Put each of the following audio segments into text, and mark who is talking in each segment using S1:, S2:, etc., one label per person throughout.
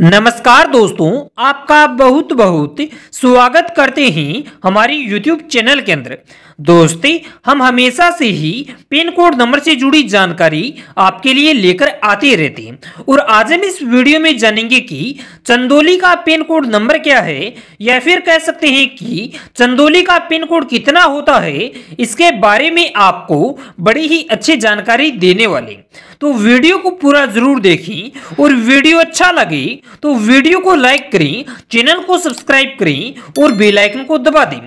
S1: नमस्कार दोस्तों आपका बहुत बहुत स्वागत करते हैं हमारी YouTube चैनल के अंदर दोस्ती हम हमेशा से ही पिन कोड नंबर से जुड़ी जानकारी आपके लिए लेकर आते रहते हैं और आज हम इस वीडियो में जानेंगे कि चंदोली का पिन कोड नंबर क्या है या फिर कह सकते हैं कि चंदोली का पिन कोड कितना होता है इसके बारे में आपको बड़ी ही अच्छी जानकारी देने वाले तो वीडियो को पूरा जरूर देखें और वीडियो अच्छा लगे तो वीडियो को लाइक करें चैनल को सब्सक्राइब करें और बेल आइकन को दबा दें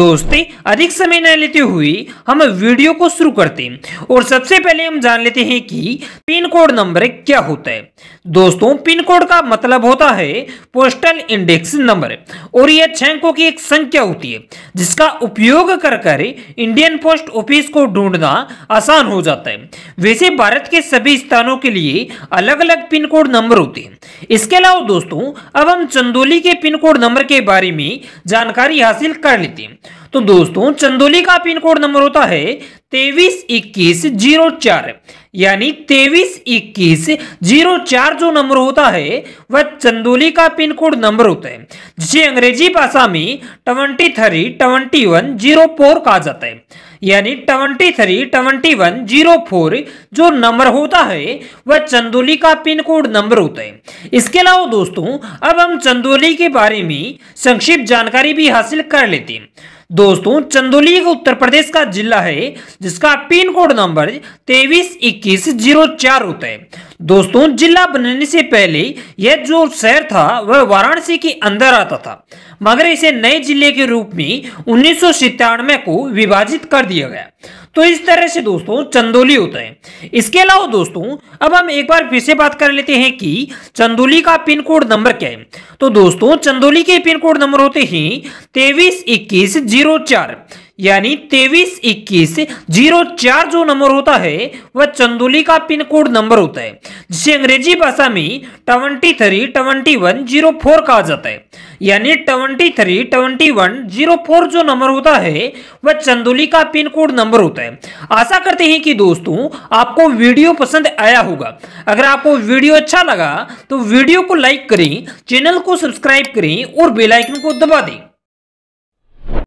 S1: दोस्ते अधिक समय न लेते हुए हम वीडियो को शुरू करते हैं और सबसे पहले हम जान लेते हैं कि पिन कोड नंबर क्या होता है दोस्तों पिन कोड का मतलब होता है पोस्टल इंडेक्स नंबर और यह छंकों की एक संख्या होती है जिसका उपयोग कर कर इंडियन पोस्ट ऑफिस को ढूंढना आसान हो जाता है वैसे भारत के सभी स्थानों के लिए अलग अलग पिन कोड नंबर होते हैं इसके अलावा दोस्तों अब हम चंदोली के पिन कोड नंबर के बारे में जानकारी हासिल कर लेते हैं तो दोस्तों चंदोली का पिन कोड नंबर होता है तेवीस इक्कीस जीरो चार यानी तेवीस इक्कीस जीरो चार जो नंबर होता है वह चंदोली का पिन कोड नंबर होता है जिसे अंग्रेजी भाषा में twenty three twenty one zero four कहा जाता है यानी twenty three twenty one zero four जो नंबर होता है वह चंदोली का पिन कोड नंबर होता है इसके अलावा दोस्तों अब हम चंदोली के बारे में संक्षिप्त जानकारी भी हासिल कर लेते हैं दोस्तों चंदोली एक उत्तर प्रदेश का जिला है जिसका पिन कोड नंबर तेईस इक्कीस जीरो चार होता है दोस्तों जिला बनने से पहले यह जो शहर था वह वाराणसी के अंदर आता था मगर इसे नए जिले के रूप में उन्नीस को विभाजित कर दिया गया तो इस तरह से दोस्तों चंदोली होता है इसके अलावा दोस्तों अब हम एक बार फिर से बात कर लेते हैं कि चंदोली का पिन कोड नंबर क्या है तो दोस्तों चंदोली के पिन कोड नंबर होते हैं तेवीस इक्कीस जीरो चार यानी तेवीस इक्कीस जीरो चार जो नंबर होता है वह चंदोली का पिन कोड नंबर होता है जिसे अंग्रेजी भाषा में twenty three twenty one zero four कहा जाता है यानी twenty three twenty one zero four जो नंबर होता है वह चंदोली का पिन कोड नंबर होता है आशा करते हैं कि दोस्तों आपको वीडियो पसंद आया होगा अगर आपको वीडियो अच्छा लगा तो वीडियो को लाइक करें चैनल को सब्सक्राइब करें और बेलाइकन को दबा दें